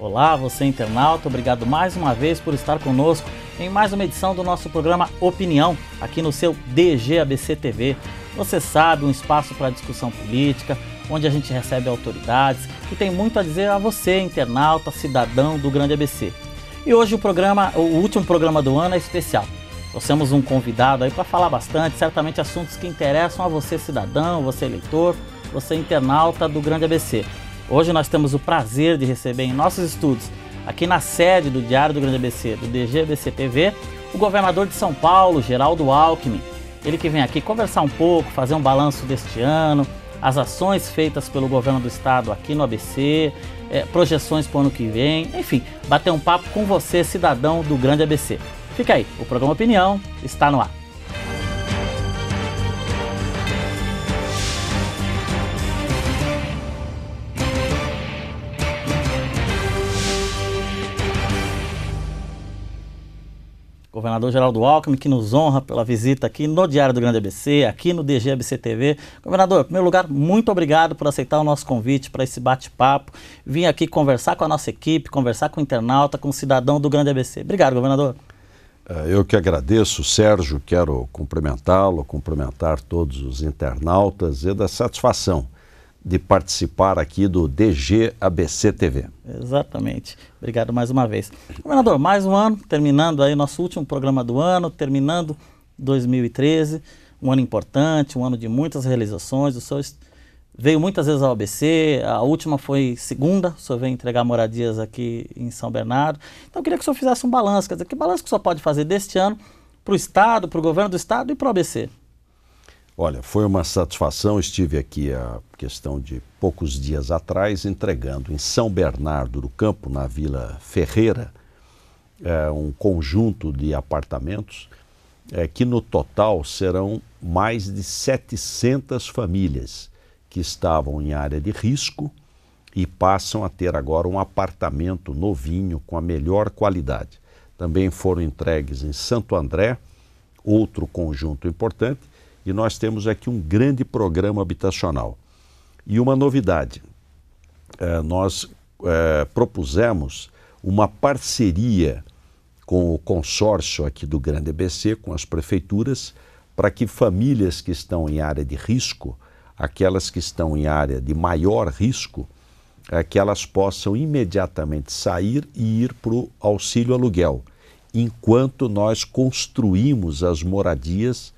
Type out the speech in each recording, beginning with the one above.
Olá, você internauta, obrigado mais uma vez por estar conosco em mais uma edição do nosso programa Opinião, aqui no seu DGABC TV. Você sabe, um espaço para discussão política, onde a gente recebe autoridades que tem muito a dizer a você, internauta, cidadão do Grande ABC. E hoje o programa, o último programa do ano é especial. Trouxemos um convidado aí para falar bastante, certamente assuntos que interessam a você, cidadão, você eleitor, você internauta do Grande ABC. Hoje nós temos o prazer de receber em nossos estudos, aqui na sede do Diário do Grande ABC, do DGBC TV, o governador de São Paulo, Geraldo Alckmin. Ele que vem aqui conversar um pouco, fazer um balanço deste ano, as ações feitas pelo governo do estado aqui no ABC, é, eh, projeções para o ano que vem, enfim, bater um papo com você, cidadão do Grande ABC. Fica aí, o programa Opinião está no ar. governador Geraldo Alckmin, que nos honra pela visita aqui no Diário do Grande ABC, aqui no DGABC TV. Governador, em primeiro lugar, muito obrigado por aceitar o nosso convite para esse bate-papo. Vim aqui conversar com a nossa equipe, conversar com o internauta, com o cidadão do Grande ABC. Obrigado, governador. É, eu que agradeço, Sérgio, quero cumprimentá-lo, cumprimentar todos os internautas e é da satisfação de participar aqui do DG ABC TV. Exatamente. Obrigado mais uma vez. Governador, mais um ano, terminando aí nosso último programa do ano, terminando 2013, um ano importante, um ano de muitas realizações. O senhor veio muitas vezes ao ABC, a última foi segunda, o senhor veio entregar moradias aqui em São Bernardo. Então eu queria que o senhor fizesse um balanço, quer dizer, que balanço que o senhor pode fazer deste ano para o Estado, para o governo do Estado e para o ABC? Olha, foi uma satisfação. Estive aqui a questão de poucos dias atrás entregando em São Bernardo do Campo, na Vila Ferreira, é, um conjunto de apartamentos é, que no total serão mais de 700 famílias que estavam em área de risco e passam a ter agora um apartamento novinho com a melhor qualidade. Também foram entregues em Santo André, outro conjunto importante e nós temos aqui um grande programa habitacional. E uma novidade: é, nós é, propusemos uma parceria com o consórcio aqui do Grande ABC, com as prefeituras, para que famílias que estão em área de risco, aquelas que estão em área de maior risco, é, que elas possam imediatamente sair e ir para o auxílio aluguel, enquanto nós construímos as moradias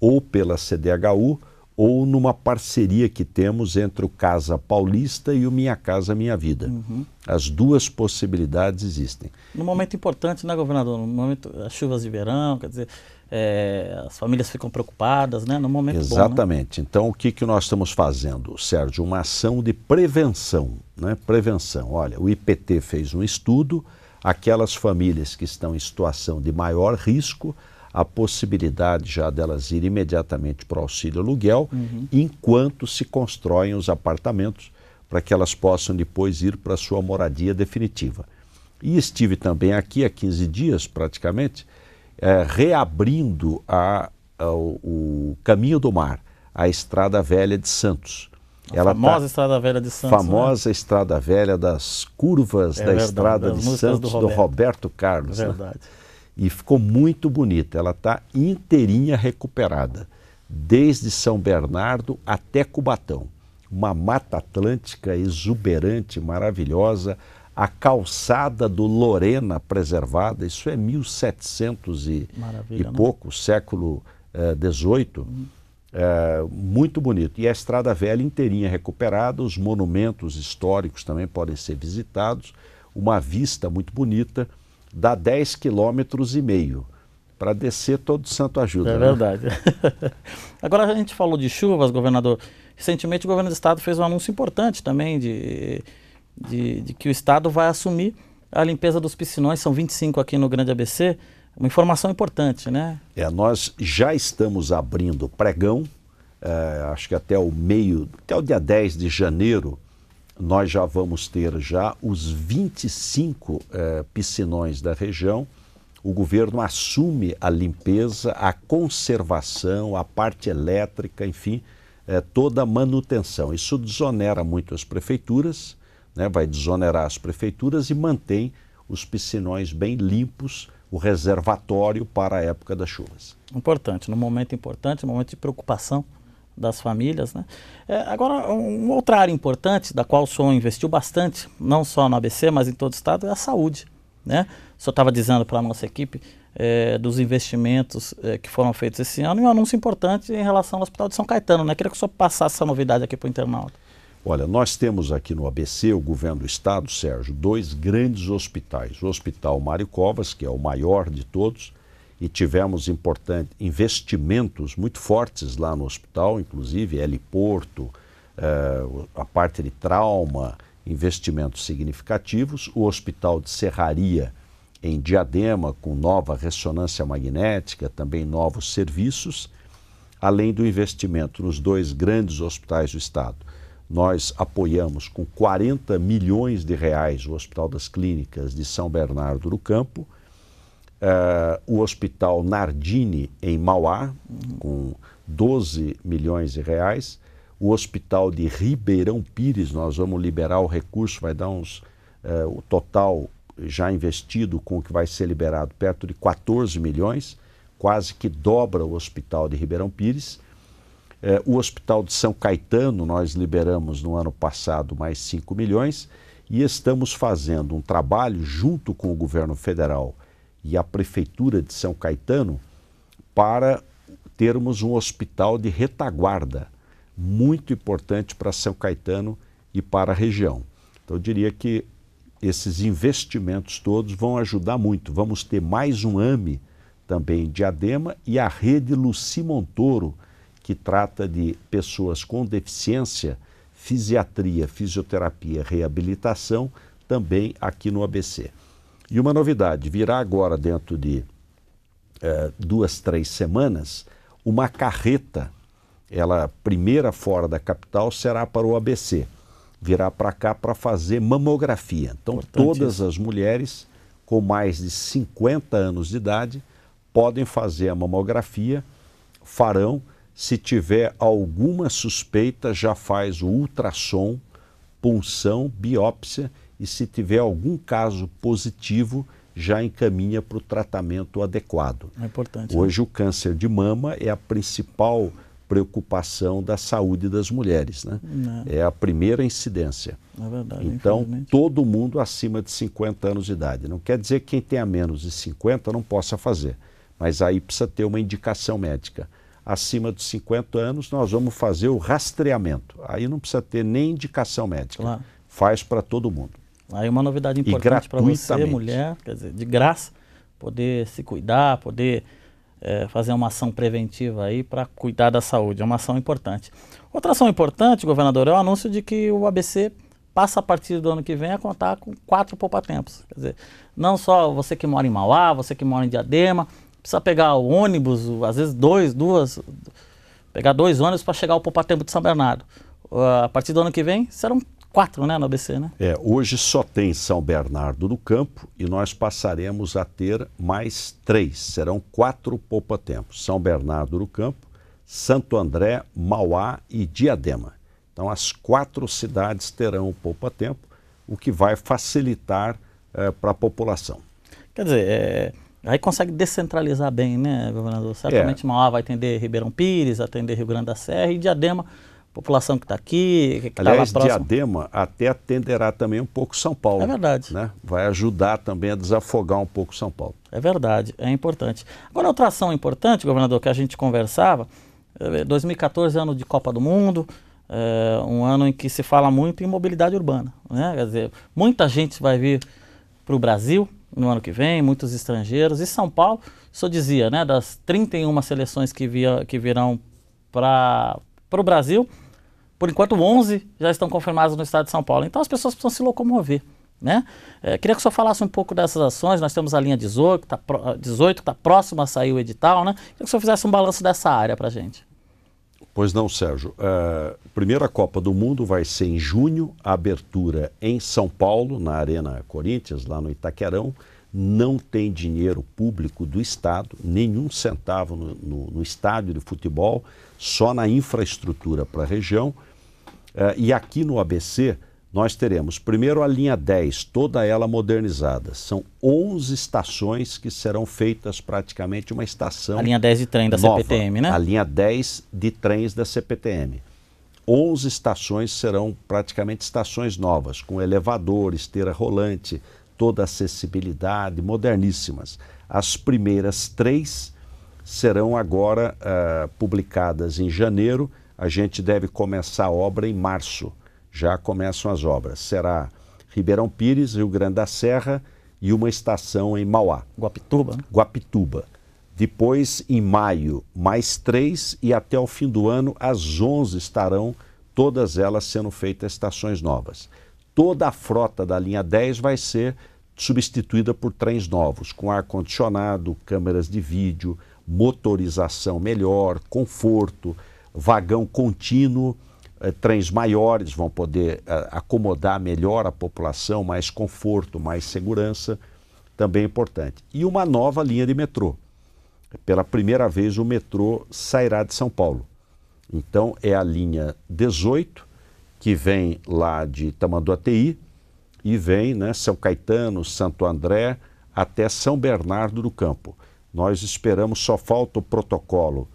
ou pela CDHU ou numa parceria que temos entre o Casa Paulista e o Minha Casa Minha Vida. Uhum. As duas possibilidades existem. Num momento importante, né, governador? No momento as chuvas de verão, quer dizer, é, as famílias ficam preocupadas, né? No momento Exatamente. Bom, né? Então, o que, que nós estamos fazendo, Sérgio? Uma ação de prevenção, né? Prevenção. Olha, o IPT fez um estudo, aquelas famílias que estão em situação de maior risco, a possibilidade já delas ir imediatamente para o auxílio aluguel, uhum. enquanto se constroem os apartamentos para que elas possam depois ir para sua moradia definitiva. E estive também aqui há 15 dias, praticamente, é, reabrindo a, a, o Caminho do Mar, a Estrada Velha de Santos. A Ela tá famosa tá, Estrada Velha de Santos. Famosa né? Estrada Velha das curvas é da verdade, Estrada das de Santos, do Roberto, do Roberto Carlos. Né? verdade. Né? e ficou muito bonita. Ela está inteirinha recuperada, desde São Bernardo até Cubatão. Uma mata atlântica exuberante, maravilhosa, a calçada do Lorena preservada, isso é 1700 e, e né? pouco, né? século XVIII, eh, uhum. eh, muito bonito. E a Estrada Velha inteirinha recuperada, os monumentos históricos também podem ser visitados, uma vista muito bonita dá 10 quilômetros e meio. Para descer, todo santo ajuda. É né? verdade. Agora a gente falou de chuvas, governador. Recentemente o governo do estado fez um anúncio importante também de, de, de que o estado vai assumir a limpeza dos piscinões, são 25 aqui no Grande ABC. Uma informação importante, né? É, nós já estamos abrindo pregão, é, acho que até o meio, até o dia 10 de janeiro, nós já vamos ter já os 25 eh, piscinões da região. O governo assume a limpeza, a conservação, a parte elétrica, enfim, eh, toda a manutenção. Isso desonera muito as prefeituras, né, vai desonerar as prefeituras e mantém os piscinões bem limpos, o reservatório para a época das chuvas. Importante, num momento importante, num momento de preocupação das famílias. Né? É, agora, uma outra área importante da qual o senhor investiu bastante, não só no ABC, mas em todo o estado, é a saúde. Né? O senhor estava dizendo para a nossa equipe é, dos investimentos é, que foram feitos esse ano e um anúncio importante em relação ao Hospital de São Caetano. Né? Queria que o senhor passasse essa novidade aqui para o internauta. Olha, nós temos aqui no ABC, o governo do estado, Sérgio, dois grandes hospitais. O Hospital Mário Covas, que é o maior de todos, e tivemos importantes investimentos muito fortes lá no hospital, inclusive heliporto, eh, a parte de trauma, investimentos significativos. O hospital de Serraria, em Diadema, com nova ressonância magnética, também novos serviços, além do investimento nos dois grandes hospitais do Estado. Nós apoiamos com 40 milhões de reais o Hospital das Clínicas de São Bernardo do Campo uh, o Hospital Nardini, em Mauá, uhum. com 12 milhões de reais. O Hospital de Ribeirão Pires, nós vamos liberar o recurso, vai dar uns. Uh, o total já investido com o que vai ser liberado perto de 14 milhões, quase que dobra o Hospital de Ribeirão Pires. Eh, o Hospital de São Caetano, nós liberamos no ano passado mais 5 milhões e estamos fazendo um trabalho junto com o governo federal e a Prefeitura de São Caetano para termos um hospital de retaguarda, muito importante para São Caetano e para a região. Então, eu diria que esses investimentos todos vão ajudar muito. Vamos ter mais um AME também em Diadema e a rede Luci Montoro, que trata de pessoas com deficiência, fisiatria, fisioterapia, reabilitação, também aqui no ABC. E uma novidade: virá agora, dentro de é, duas, três semanas, uma carreta. Ela, primeira fora da capital, será para o ABC. Virá para cá para fazer mamografia. Então, Importante todas isso. as mulheres com mais de 50 anos de idade podem fazer a mamografia, farão. Se tiver alguma suspeita, já faz o ultrassom, punção, biópsia e, se tiver algum caso positivo, já encaminha para o tratamento adequado. É importante. Né? Hoje, né? o câncer de mama é a principal preocupação da saúde das mulheres, né? É, é a primeira incidência. É verdade, então, todo mundo acima de 50 anos de idade. Não quer dizer que quem tenha menos de 50 não possa fazer, mas aí precisa ter uma indicação médica. Acima dos 50 anos, nós vamos fazer o rastreamento. Aí não precisa ter nem indicação médica. Claro. Faz para todo mundo. Aí uma novidade importante para você, mulher, quer dizer, de graça, poder se cuidar, poder é, fazer uma ação preventiva aí para cuidar da saúde. É uma ação importante. Outra ação importante, governador, é o anúncio de que o ABC passa a partir do ano que vem a contar com quatro poupatempos. Quer dizer, não só você que mora em Mauá, você que mora em Diadema, precisa pegar o ônibus, às vezes dois, duas, pegar dois ônibus para chegar ao poupatempo de São Bernardo. Uh, a partir do ano que vem serão quatro né, na ABC, né? É, hoje só tem São Bernardo do Campo e nós passaremos a ter mais três. Serão quatro poupa-tempos: São Bernardo do Campo, Santo André, Mauá e Diadema. Então, as quatro cidades terão poupa-tempo, o que vai facilitar é, para a população. Quer dizer, é, aí consegue descentralizar bem, né, governador? É. Certamente é. Mauá vai atender Ribeirão Pires, atender Rio Grande da Serra e Diadema população que está aqui, que está lá próximo. Diadema até atenderá também um pouco São Paulo. É verdade. Né? Vai ajudar também a desafogar um pouco São Paulo. É verdade, é importante. Agora, outra ação importante, governador, que a gente conversava, 2014 eh, ano de Copa do Mundo, é, um ano em que se fala muito em mobilidade urbana. Né? Quer dizer, muita gente vai vir para o Brasil no ano que vem, muitos estrangeiros. E São Paulo, só dizia, né, das 31 seleções que, via, que virão para o Brasil, por enquanto, 11 já estão confirmadas no estado de São Paulo. Então as pessoas precisam se locomover. Né? É, queria que o senhor falasse um pouco dessas ações. Nós temos a linha 18, que está tá próxima a sair o edital. Né? Queria que o senhor fizesse um balanço dessa área para a gente. Pois não, Sérgio. A é, primeira Copa do Mundo vai ser em junho, a abertura em São Paulo, na Arena Corinthians, lá no Itaquerão. Não tem dinheiro público do Estado, nenhum centavo no, no, no estádio de futebol, só na infraestrutura para a região. Eh, e aqui no ABC, nós teremos primeiro a linha 10, toda ela modernizada. São 11 estações que serão feitas praticamente uma estação. A linha 10 de trem da nova, CPTM, né? A linha 10 de trens da CPTM. 11 estações serão praticamente estações novas, com elevador, esteira rolante, toda acessibilidade, moderníssimas. As primeiras três serão agora uh, publicadas em janeiro a gente deve começar a obra em março. Já começam as obras. Será Ribeirão Pires, Rio Grande da Serra e uma estação em Mauá. Guapituba? Guapituba. Depois, em maio, mais três e até o fim do ano, as 11 estarão, todas elas sendo feitas estações novas. Toda a frota da linha 10 vai ser substituída por trens novos, com ar-condicionado, câmeras de vídeo, motorização melhor, conforto, vagão contínuo, eh, trens maiores vão poder eh, acomodar melhor a população, mais conforto, mais segurança, também é importante. E uma nova linha de metrô. Pela primeira vez o metrô sairá de São Paulo. Então é a linha 18, que vem lá de Tamanduateí e vem né, São Caetano, Santo André até São Bernardo do Campo. Nós esperamos, só falta o protocolo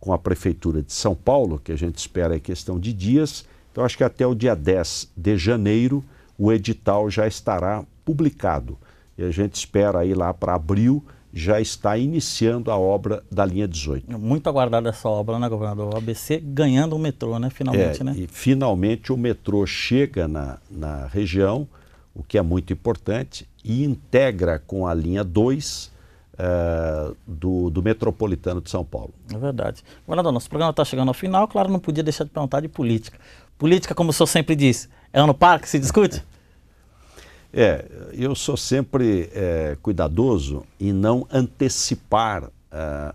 com a Prefeitura de São Paulo, que a gente espera é questão de dias. Então, acho que até o dia 10 de janeiro o edital já estará publicado. E a gente espera aí lá para abril já está iniciando a obra da linha 18. Muito aguardada essa obra, né, governador? O ABC ganhando o metrô, né, finalmente, é, né? E finalmente o metrô chega na, na região, o que é muito importante, e integra com a linha 2 Uh, do, do, metropolitano de São Paulo. É verdade. Governador, nosso programa está chegando ao final, claro, não podia deixar de perguntar de política. Política, como o senhor sempre diz, é no parque se discute? É, eu sou sempre é, cuidadoso em não antecipar uh,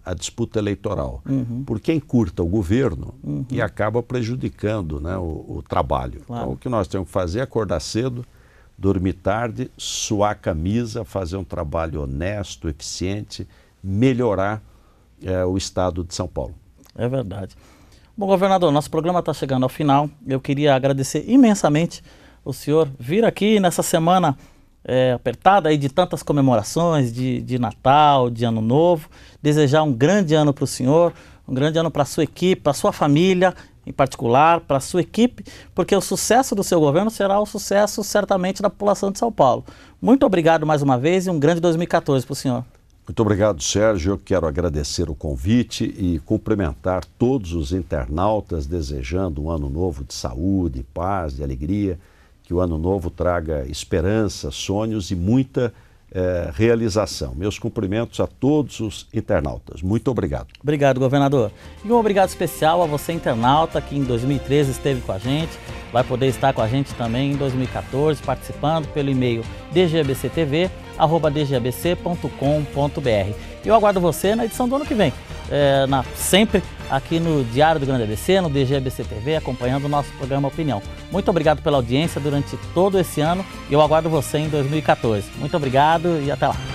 a disputa eleitoral, uhum. porque encurta o governo uhum. e acaba prejudicando né, o, o trabalho. Claro. Então, o que nós temos que fazer é acordar cedo, dormir tarde, suar a camisa, fazer um trabalho honesto, eficiente, melhorar é, o estado de São Paulo. É verdade. Bom, governador, nosso programa está chegando ao final. Eu queria agradecer imensamente o senhor vir aqui nessa semana é, apertada aí de tantas comemorações, de, de Natal, de Ano Novo. Desejar um grande ano para o senhor, um grande ano para a sua equipe, para a sua família em particular, para a sua equipe, porque o sucesso do seu governo será o sucesso certamente da população de São Paulo. Muito obrigado mais uma vez e um grande 2014 para o senhor. Muito obrigado, Sérgio. Eu quero agradecer o convite e cumprimentar todos os internautas desejando um ano novo de saúde, paz, de alegria, que o ano novo traga esperança, sonhos e muita é, realização. Meus cumprimentos a todos os internautas. Muito obrigado. Obrigado, governador. E um obrigado especial a você, internauta, que em 2013 esteve com a gente, vai poder estar com a gente também em 2014, participando pelo e-mail dgbctv.com.br dgbc.com.br. Eu aguardo você na edição do ano que vem é, na, sempre aqui no Diário do Grande ABC, no DGABC TV, acompanhando o nosso programa Opinião. Muito obrigado pela audiência durante todo esse ano e eu aguardo você em 2014. Muito obrigado e até lá.